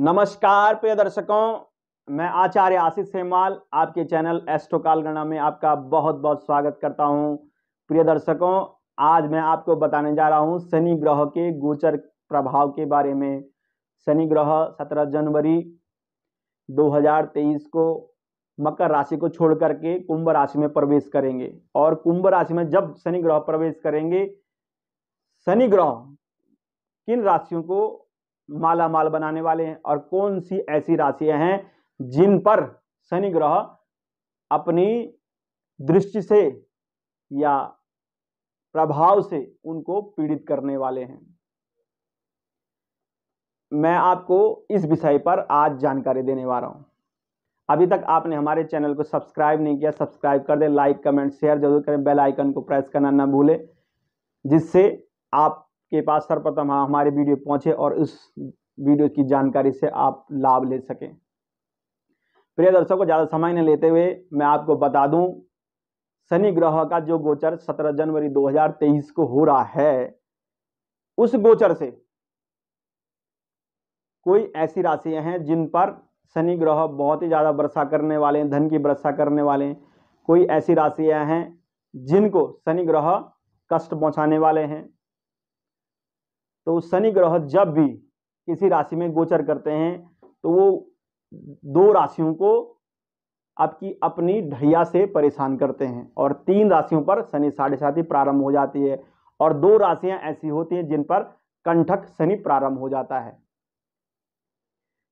नमस्कार प्रिय दर्शकों मैं आचार्य आशीष हेमाल आपके चैनल एस्ट्रो कालगणा में आपका बहुत बहुत स्वागत करता हूं प्रिय दर्शकों आज मैं आपको बताने जा रहा हूं शनि ग्रह के गोचर प्रभाव के बारे में शनि ग्रह 17 जनवरी 2023 को मकर राशि को छोड़ करके कुंभ राशि में प्रवेश करेंगे और कुंभ राशि में जब शनि ग्रह प्रवेश करेंगे शनि ग्रह किन राशियों को माला माल बनाने वाले हैं और कौन सी ऐसी राशियां हैं जिन पर शनि ग्रह अपनी दृष्टि से या प्रभाव से उनको पीड़ित करने वाले हैं मैं आपको इस विषय पर आज जानकारी देने वाला हूं अभी तक आपने हमारे चैनल को सब्सक्राइब नहीं किया सब्सक्राइब कर दें लाइक कमेंट शेयर जरूर करें बेल आइकन को प्रेस करना ना भूलें जिससे आप के पास सर्वप्रथम हाँ हमारे वीडियो पहुंचे और उस वीडियो की जानकारी से आप लाभ ले सकें प्रिय दर्शकों को ज़्यादा समय न लेते हुए मैं आपको बता दूं शनि ग्रह का जो गोचर 17 जनवरी 2023 को हो रहा है उस गोचर से कोई ऐसी राशियां हैं जिन पर शनि ग्रह बहुत ही ज़्यादा वर्षा करने वाले हैं धन की वर्षा करने वाले हैं कोई ऐसी राशियां हैं जिनको शनि ग्रह कष्ट पहुंचाने वाले हैं तो शनि ग्रह जब भी किसी राशि में गोचर करते हैं तो वो दो राशियों को आपकी अपनी ढैया से परेशान करते हैं और तीन राशियों पर शनि साढ़े साथी प्रारंभ हो जाती है और दो राशियां ऐसी होती हैं जिन पर कंठक शनि प्रारंभ हो जाता है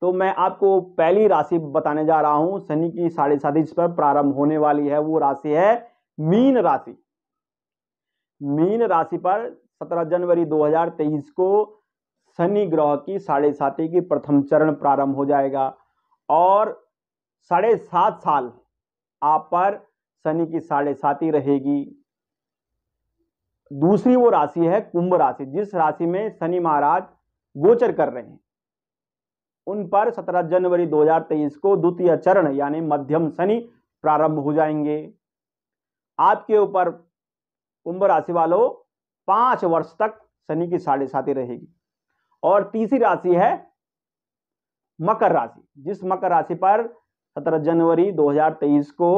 तो मैं आपको पहली राशि बताने जा रहा हूं शनि की साढ़े साथी जिस पर प्रारंभ होने वाली है वो राशि है मीन राशि मीन राशि पर सत्रह जनवरी 2023 को शनि ग्रह की साढ़े साथी की प्रथम चरण प्रारंभ हो जाएगा और साढ़े सात साल आप पर शनि की साढ़े साथी रहेगी दूसरी वो राशि है कुंभ राशि जिस राशि में शनि महाराज गोचर कर रहे हैं उन पर 17 जनवरी 2023 को द्वितीय चरण यानी मध्यम शनि प्रारंभ हो जाएंगे आपके ऊपर कुंभ राशि वालों पांच वर्ष तक शनि की साढ़े साथी रहेगी और तीसरी राशि है मकर राशि जिस मकर राशि पर 17 जनवरी 2023 को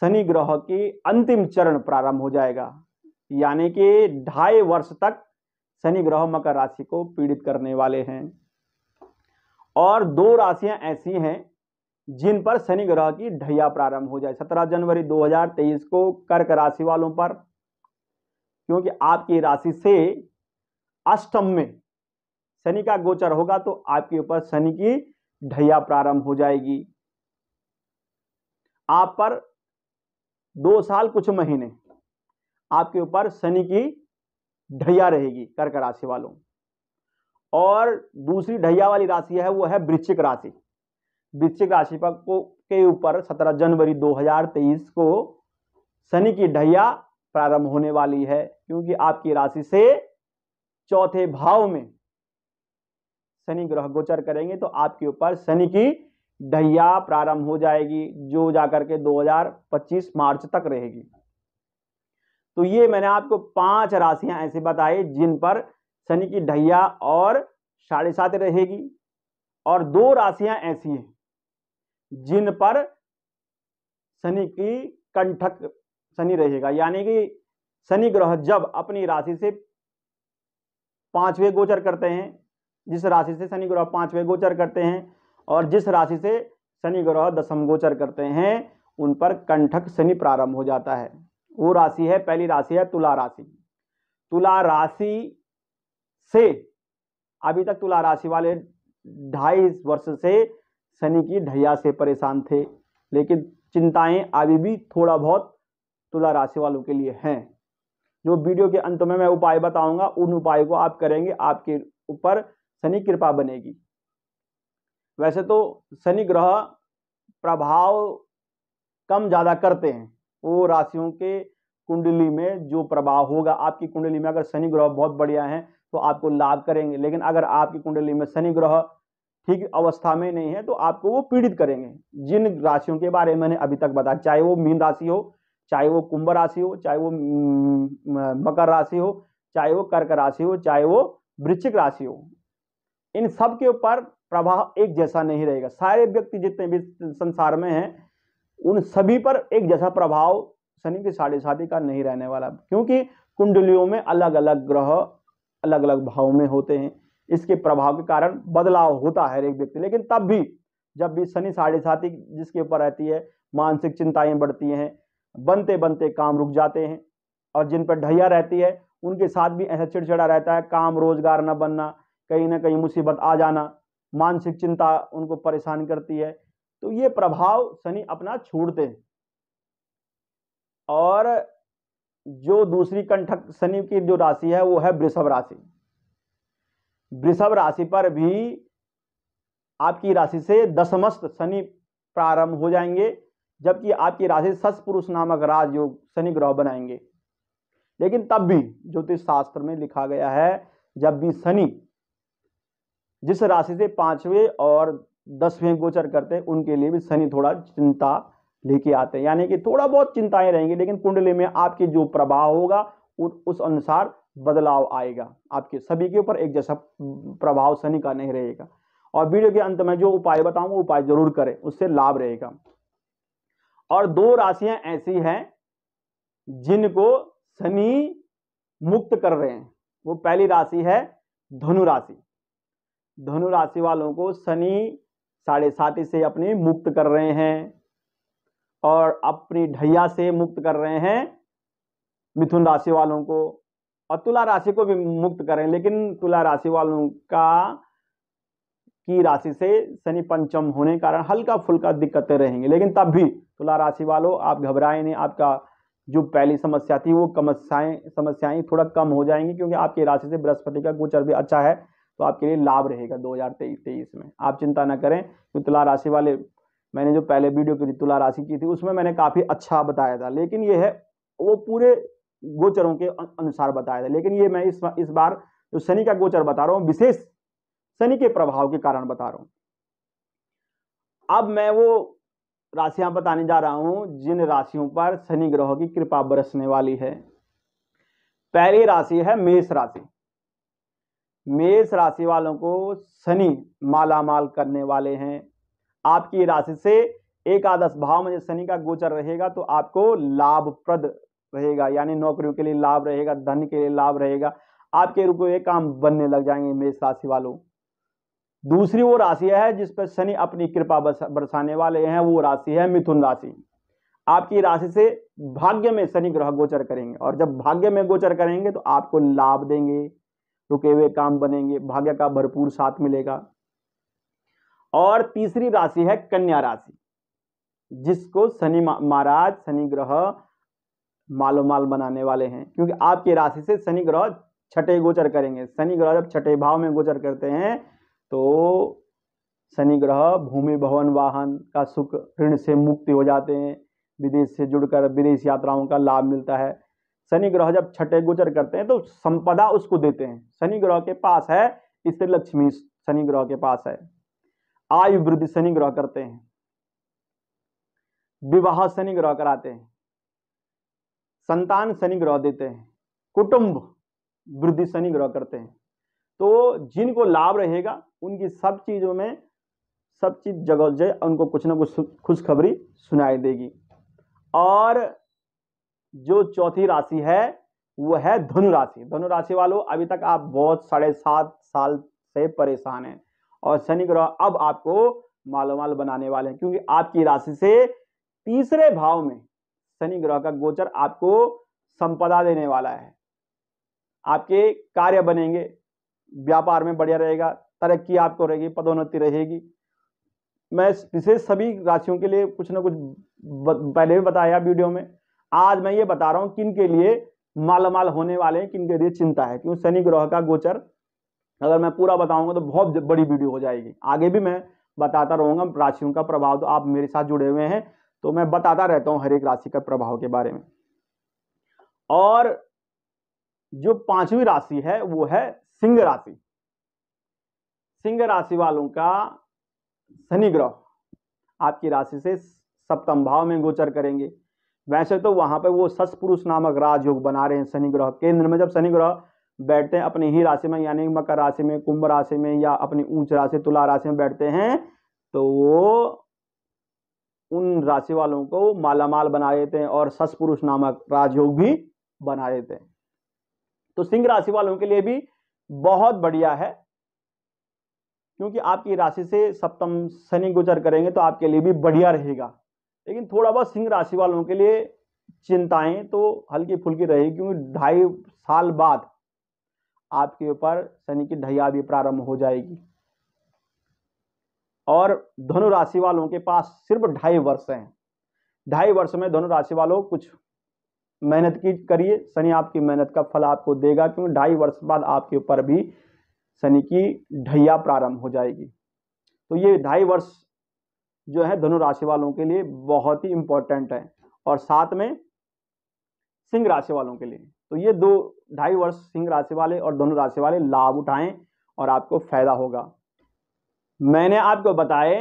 शनि ग्रह की अंतिम चरण प्रारंभ हो जाएगा यानी कि ढाई वर्ष तक शनि ग्रह मकर राशि को पीड़ित करने वाले हैं और दो राशियां ऐसी हैं जिन पर शनि ग्रह की ढैया प्रारंभ हो जाए 17 जनवरी 2023 को कर्क राशि वालों पर क्योंकि आपकी राशि से अष्टम में शनि का गोचर होगा तो आपके ऊपर शनि की ढैया प्रारंभ हो जाएगी आप पर दो साल कुछ महीने आपके ऊपर शनि की ढैया रहेगी कर्क राशि वालों और दूसरी ढैया वाली राशि है वो है वृश्चिक राशि वृश्चिक राशि पर को के ऊपर 17 जनवरी 2023 को शनि की ढैया प्रारंभ होने वाली है क्योंकि आपकी राशि से चौथे भाव में शनि ग्रह गोचर करेंगे तो आपके ऊपर शनि की ढैया प्रारंभ हो जाएगी जो जाकर के 2025 मार्च तक रहेगी तो ये मैंने आपको पांच राशियां ऐसे बताई जिन पर शनि की ढैया और साढ़े सात रहेगी और दो राशियां ऐसी हैं जिन पर शनि की कंठक शनि रहेगा यानी कि शनि ग्रह जब अपनी राशि से पांचवें गोचर करते हैं जिस राशि से शनि ग्रह पांचवें गोचर करते हैं और जिस राशि से शनि ग्रह दसम गोचर करते हैं उन पर कंठक शनि प्रारंभ हो जाता है वो राशि है पहली राशि है तुला राशि तुला राशि से अभी तक तुला राशि वाले ढाई वर्ष से शनि की ढैया से परेशान थे लेकिन चिंताएं अभी भी थोड़ा बहुत तुला राशि वालों के लिए हैं जो वीडियो के अंत में मैं उपाय बताऊंगा उन उपाय को आप करेंगे आपके ऊपर शनि कृपा बनेगी वैसे तो शनि ग्रह प्रभाव कम ज़्यादा करते हैं वो राशियों के कुंडली में जो प्रभाव होगा आपकी कुंडली में अगर शनि ग्रह बहुत बढ़िया हैं तो आपको लाभ करेंगे लेकिन अगर आपकी कुंडली में शनि ग्रह ठीक अवस्था में नहीं है तो आपको वो पीड़ित करेंगे जिन राशियों के बारे में मैंने अभी तक बताया चाहे वो मीन राशि हो चाहे वो कुंभ राशि हो चाहे वो मकर राशि हो चाहे वो कर्क राशि हो चाहे वो वृश्चिक राशि हो इन सब के ऊपर प्रभाव एक जैसा नहीं रहेगा सारे व्यक्ति जितने भी संसार में हैं उन सभी पर एक जैसा प्रभाव शनि की साढ़े साथी का नहीं रहने वाला क्योंकि कुंडलियों में अलग अलग ग्रह अलग अलग भाव में होते हैं इसके प्रभाव के कारण बदलाव होता है हर एक व्यक्ति लेकिन तब भी जब भी शनि साढ़े साथी जिसके ऊपर रहती है मानसिक चिंताएं बढ़ती हैं बनते बनते काम रुक जाते हैं और जिन पर ढैया रहती है उनके साथ भी ऐसा चिड़चिड़ा रहता है काम रोजगार न बनना कहीं ना कहीं मुसीबत आ जाना मानसिक चिंता उनको परेशान करती है तो ये प्रभाव शनि अपना छोड़ते हैं और जो दूसरी कंठक शनि की जो राशि है वो है वृषभ राशि वृषभ राशि पर भी आपकी राशि से दशमस्त शनि प्रारंभ हो जाएंगे जबकि आपकी राशि सस पुरुष नामक राजयोग शनि ग्रह बनाएंगे लेकिन तब भी ज्योतिष शास्त्र में लिखा गया है जब भी शनि जिस राशि से पांचवें और दसवें गोचर करते हैं उनके लिए भी शनि थोड़ा चिंता लेके आते हैं यानी कि थोड़ा बहुत चिंताएं रहेंगी लेकिन कुंडली में आपके जो प्रभाव होगा उस अनुसार बदलाव आएगा आपके सभी के ऊपर एक जैसा प्रभाव शनि का नहीं रहेगा और वीडियो के अंत में जो उपाय बताऊंगा उपाय जरूर करें उससे लाभ रहेगा और दो राशियां ऐसी हैं जिनको शनि मुक्त कर रहे हैं वो पहली राशि है धनु राशि धनु राशि वालों को शनि साढ़े साथी से अपने मुक्त कर रहे हैं और अपनी ढैया से मुक्त कर रहे हैं मिथुन राशि वालों को और तुला राशि को भी मुक्त कर रहे हैं लेकिन तुला राशि वालों का की राशि से शनि पंचम होने के कारण हल्का फुल्का दिक्कतें रहेंगी लेकिन तब भी तुला राशि वालों आप घबराएं नहीं आपका जो पहली समस्या थी वो समस्याएं समस्याएं थोड़ा कम हो जाएंगी क्योंकि आपकी राशि से बृहस्पति का गोचर भी अच्छा है तो आपके लिए लाभ रहेगा दो हज़ार तेईस में आप चिंता ना करें क्योंकि तुला राशि वाले मैंने जो पहले वीडियो की तुला राशि की थी उसमें मैंने काफ़ी अच्छा बताया था लेकिन ये है वो पूरे गोचरों के अनुसार बताया था लेकिन ये मैं इस इस बार जो शनि का गोचर बता रहा हूँ विशेष शनि के प्रभाव के कारण बता रहा हूं अब मैं वो राशियां बताने जा रहा हूं जिन राशियों पर शनि ग्रह की कृपा बरसने वाली है पहली राशि है मेष राशि मेष राशि वालों को शनि मालामाल करने वाले हैं आपकी राशि से एकादश भाव में शनि का गोचर रहेगा तो आपको लाभप्रद रहेगा यानी नौकरियों के लिए लाभ रहेगा धन के लिए लाभ रहेगा आपके रूप में काम बनने लग जाएंगे मेष राशि वालों दूसरी वो राशि है जिस पर शनि अपनी कृपा बरसाने वाले हैं वो राशि है मिथुन राशि आपकी राशि से भाग्य में शनि ग्रह गोचर करेंगे और जब भाग्य में गोचर करेंगे तो आपको लाभ देंगे रुके हुए काम बनेंगे भाग्य का भरपूर साथ मिलेगा और तीसरी राशि है कन्या राशि जिसको शनि महाराज शनि ग्रह मालोमाल बनाने वाले हैं क्योंकि आपकी राशि से शनि ग्रह छठे गोचर करेंगे शनि ग्रह जब छठे भाव में गोचर करते हैं तो शनि ग्रह भूमि भवन वाहन का सुख ऋण से मुक्ति हो जाते हैं विदेश से जुड़कर विदेश यात्राओं का लाभ मिलता है शनि ग्रह जब छठे गोचर करते हैं तो संपदा उसको देते हैं शनि ग्रह के पास है स्त्री लक्ष्मी शनि ग्रह के पास है आयु वृद्धि शनि ग्रह करते हैं विवाह शनि ग्रह कराते हैं संतान शनि ग्रह देते हैं कुटुंब वृद्धि शनि ग्रह करते हैं तो जिनको लाभ रहेगा उनकी सब चीज़ों में सब चीज़ जगह जय उनको कुछ ना कुछ खुशखबरी सुनाई देगी और जो चौथी राशि है वो है धनु राशि धनु राशि वालों अभी तक आप बहुत साढ़े सात साल से परेशान हैं और शनि ग्रह अब आपको मालोमाल बनाने वाले हैं क्योंकि आपकी राशि से तीसरे भाव में शनि ग्रह का गोचर आपको संपदा देने वाला है आपके कार्य बनेंगे व्यापार में बढ़िया रहेगा तरक्की आपको रहेगी पदोन्नति रहेगी मैं विशेष सभी राशियों के लिए कुछ ना कुछ पहले भी बताया वीडियो में आज मैं ये बता रहा हूँ किन के लिए मालामाल होने वाले हैं किन के लिए चिंता है क्यों शनि ग्रह का गोचर अगर मैं पूरा बताऊंगा तो बहुत बड़ी वीडियो हो जाएगी आगे भी मैं बताता रहूंगा राशियों का प्रभाव तो आप मेरे साथ जुड़े हुए हैं तो मैं बताता रहता हूँ हर एक राशि का प्रभाव के बारे में और जो पांचवी राशि है वो है सिंह राशि सिंह राशि वालों का शनि ग्रह आपकी राशि से सप्तम भाव में गोचर करेंगे वैसे तो वहां पर वो सस पुरुष नामक राजयोग बना रहे हैं शनि ग्रह केंद्र में जब शनि ग्रह बैठते हैं अपनी ही राशि में यानी मकर राशि में कुंभ राशि में या अपनी ऊंच राशि तुला राशि में बैठते हैं तो वो उन राशि वालों को मालामाल बना देते हैं और सस पुरुष नामक राजयोग भी बना देते हैं तो सिंह राशि वालों के लिए भी बहुत बढ़िया है क्योंकि आपकी राशि से सप्तम शनि गोचर करेंगे तो आपके लिए भी बढ़िया रहेगा लेकिन थोड़ा बहुत सिंह राशि वालों के लिए चिंताएं तो हल्की फुल्की रहेगी क्योंकि ढाई साल बाद आपके ऊपर शनि की ढैया भी प्रारंभ हो जाएगी और धनु राशि वालों के पास सिर्फ ढाई वर्ष हैं ढाई वर्ष में धनु राशि वालों कुछ मेहनत की करिए शनि आपकी मेहनत का फल आपको देगा क्योंकि ढाई वर्ष बाद आपके ऊपर भी शनि की ढैया प्रारंभ हो जाएगी तो ये ढाई वर्ष जो है धनु राशि वालों के लिए बहुत ही इंपॉर्टेंट है और साथ में सिंह राशि वालों के लिए तो ये दो ढाई वर्ष सिंह राशि वाले और धनु राशि वाले लाभ उठाएं और आपको फायदा होगा मैंने आपको बताए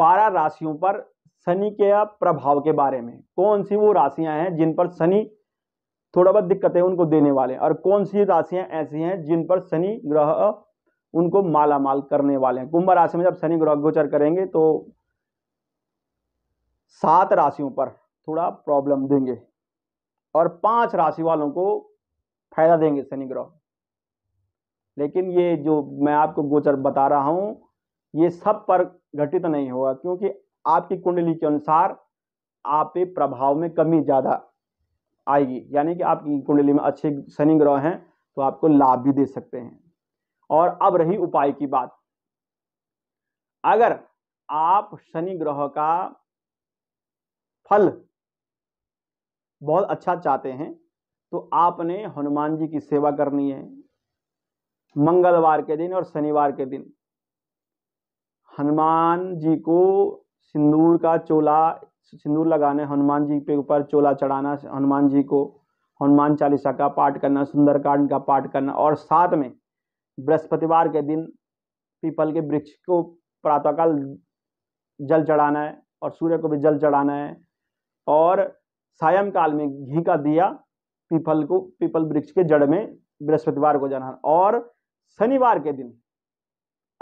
बारह राशियों पर शनि के या प्रभाव के बारे में कौन सी वो राशियां हैं जिन पर शनि थोड़ा बहुत दिक्कतें उनको देने वाले और कौन सी राशियां ऐसी हैं जिन पर शनि ग्रह उनको माला माल करने वाले हैं कुंभ राशि में जब शनि ग्रह गोचर करेंगे तो सात राशियों पर थोड़ा प्रॉब्लम देंगे और पांच राशि वालों को फायदा देंगे शनि ग्रह लेकिन ये जो मैं आपको गोचर बता रहा हूं ये सब पर घटित नहीं होगा क्योंकि आपकी कुंडली के अनुसार आप प्रभाव में कमी ज़्यादा आएगी यानी कि आपकी कुंडली में अच्छे शनि ग्रह हैं तो आपको लाभ भी दे सकते हैं और अब रही उपाय की बात अगर आप शनि ग्रह का फल बहुत अच्छा चाहते हैं तो आपने हनुमान जी की सेवा करनी है मंगलवार के दिन और शनिवार के दिन हनुमान जी को सिंदूर का चोला सिंदूर लगाने हनुमान जी के ऊपर चोला चढ़ाना हनुमान जी को हनुमान चालीसा का पाठ करना सुंदरकांड का पाठ करना और साथ में बृहस्पतिवार के दिन पीपल के वृक्ष को प्रातःकाल जल चढ़ाना है और सूर्य को भी जल चढ़ाना है और सायंकाल में घी का दिया पीपल को पीपल वृक्ष के जड़ में बृहस्पतिवार को जाना और शनिवार के दिन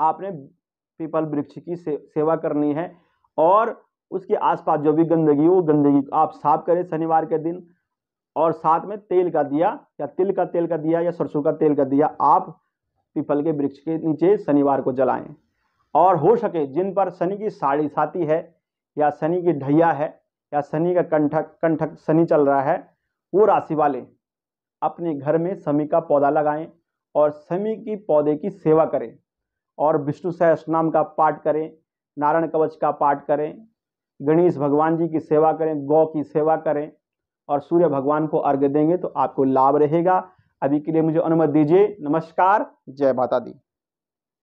आपने पीपल वृक्ष की से, सेवा करनी है और उसके आसपास जो भी गंदगी हो वो गंदगी आप साफ करें शनिवार के दिन और साथ में तेल का दिया या तिल का तेल का दिया या सरसों का तेल का दिया आप पीपल के वृक्ष के नीचे शनिवार को जलाएं और हो सके जिन पर शनि की साड़ी साथी है या शनि की ढैया है या शनि का कंठक कंठक शनि चल रहा है वो राशि वाले अपने घर में शमी का पौधा लगाएं और शमी की पौधे की सेवा करें और विष्णु सहस्त्र नाम का पाठ करें नारायण कवच का पाठ करें गणेश भगवान जी की सेवा करें गौ की सेवा करें और सूर्य भगवान को अर्घ्य देंगे तो आपको लाभ रहेगा अभी के लिए मुझे अनुमति दीजिए नमस्कार जय माता दी